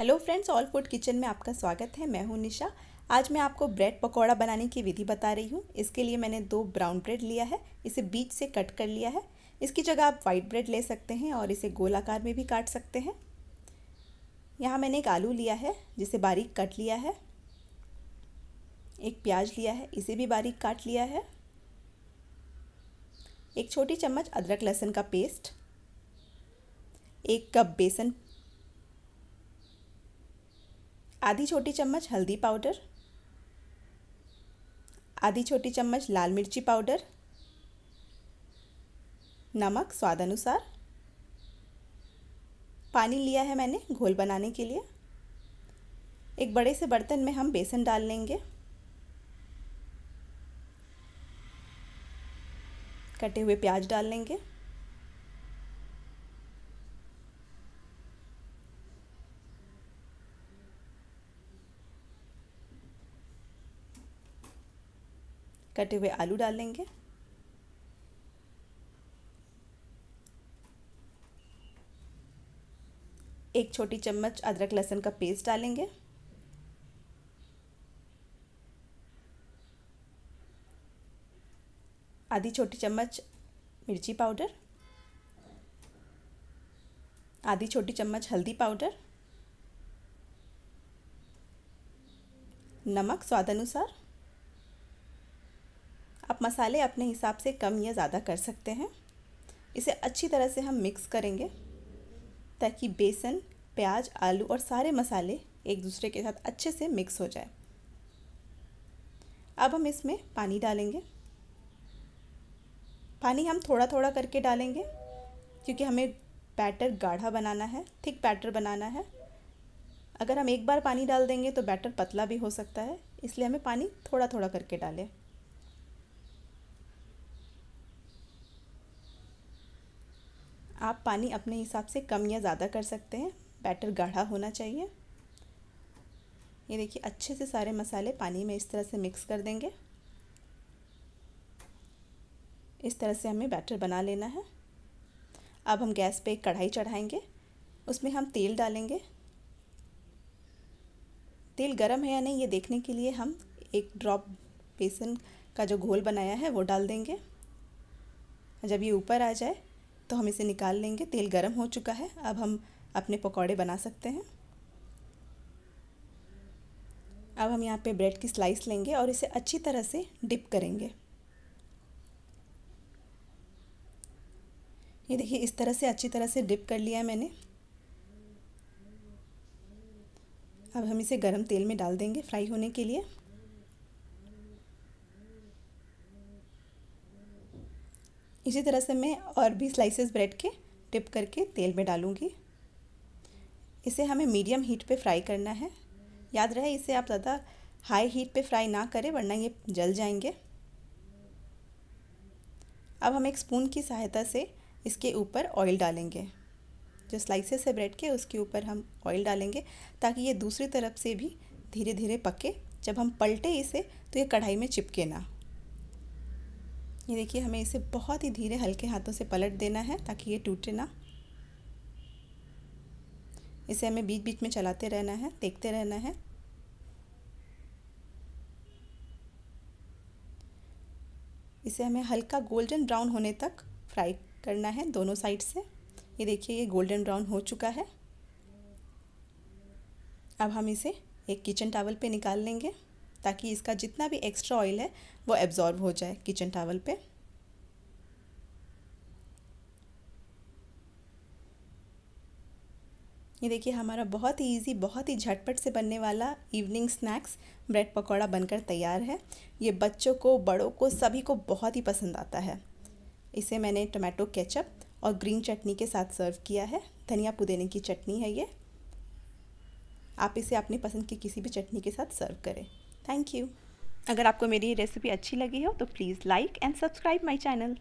hello friends all food kitchen में आपका स्वागत है मैं हूं निशा आज मैं आपको ब्रेड पकौड़ा बनाने की विधि बता रही हूं इसके लिए मैंने दो ब्राउन ब्रेड लिया है इसे बीच से कट कर लिया है इसकी जगह आप वाइट ब्रेड ले सकते हैं और इसे गोलाकार में भी काट सकते हैं यहाँ मैंने एक आलू लिया है जिसे बारीक कट लिया है एक प्याज लिया है इसे भी बारीक काट लिया है एक छोटी चम्मच अदरक लहसुन का पेस्ट एक कप बेसन आधी छोटी चम्मच हल्दी पाउडर आधी छोटी चम्मच लाल मिर्ची पाउडर नमक स्वाद अनुसार पानी लिया है मैंने घोल बनाने के लिए एक बड़े से बर्तन में हम बेसन डाल लेंगे कटे हुए प्याज डाल लेंगे कटे हुए आलू डाल लेंगे एक छोटी चम्मच अदरक लहसुन का पेस्ट डालेंगे आधी छोटी चम्मच मिर्ची पाउडर आधी छोटी चम्मच हल्दी पाउडर नमक स्वाद अनुसार आप मसाले अपने हिसाब से कम या ज़्यादा कर सकते हैं इसे अच्छी तरह से हम मिक्स करेंगे ताकि बेसन प्याज आलू और सारे मसाले एक दूसरे के साथ अच्छे से मिक्स हो जाए अब हम इसमें पानी डालेंगे पानी हम थोड़ा थोड़ा करके डालेंगे क्योंकि हमें बैटर गाढ़ा बनाना है थिक बैटर बनाना है अगर हम एक बार पानी डाल देंगे तो बैटर पतला भी हो सकता है इसलिए हमें पानी थोड़ा थोड़ा करके डालें आप पानी अपने हिसाब से कम या ज़्यादा कर सकते हैं बैटर गाढ़ा होना चाहिए ये देखिए अच्छे से सारे मसाले पानी में इस तरह से मिक्स कर देंगे इस तरह से हमें बैटर बना लेना है अब हम गैस पे एक कढ़ाई चढ़ाएंगे उसमें हम तेल डालेंगे तेल गर्म है या नहीं ये देखने के लिए हम एक ड्रॉप बेसन का जो घोल बनाया है वो डाल देंगे जब ये ऊपर आ जाए तो हम इसे निकाल लेंगे तेल गर्म हो चुका है अब हम अपने पकौड़े बना सकते हैं अब हम यहाँ पे ब्रेड की स्लाइस लेंगे और इसे अच्छी तरह से डिप करेंगे ये देखिए इस तरह से अच्छी तरह से डिप कर लिया है मैंने अब हम इसे गरम तेल में डाल देंगे फ्राई होने के लिए इसी तरह से मैं और भी स्लाइसेस ब्रेड के टिप करके तेल में डालूँगी इसे हमें मीडियम हीट पे फ्राई करना है याद रहे इसे आप ज़्यादा हाई हीट पे फ्राई ना करें वरना ये जल जाएंगे अब हम एक स्पून की सहायता से इसके ऊपर ऑयल डालेंगे जो स्लाइसेस है ब्रेड के उसके ऊपर हम ऑयल डालेंगे ताकि ये दूसरी तरफ से भी धीरे धीरे पके जब हम पलटे इसे तो ये कढ़ाई में चिपके ना ये देखिए हमें इसे बहुत ही धीरे हल्के हाथों से पलट देना है ताकि ये टूटे ना इसे हमें बीच बीच में चलाते रहना है देखते रहना है इसे हमें हल्का गोल्डन ब्राउन होने तक फ्राई करना है दोनों साइड से ये देखिए ये गोल्डन ब्राउन हो चुका है अब हम इसे एक किचन टावल पे निकाल लेंगे ताकि इसका जितना भी एक्स्ट्रा ऑयल है वो एब्ज़ॉर्ब हो जाए किचन टावल पे ये देखिए हमारा बहुत ही इजी बहुत ही झटपट से बनने वाला इवनिंग स्नैक्स ब्रेड पकौड़ा बनकर तैयार है ये बच्चों को बड़ों को सभी को बहुत ही पसंद आता है इसे मैंने टोमेटो केचप और ग्रीन चटनी के साथ सर्व किया है धनिया पुदीने की चटनी है ये आप इसे अपनी पसंद की किसी भी चटनी के साथ सर्व करें थैंक यू अगर आपको मेरी रेसिपी अच्छी लगी हो तो please like and subscribe my channel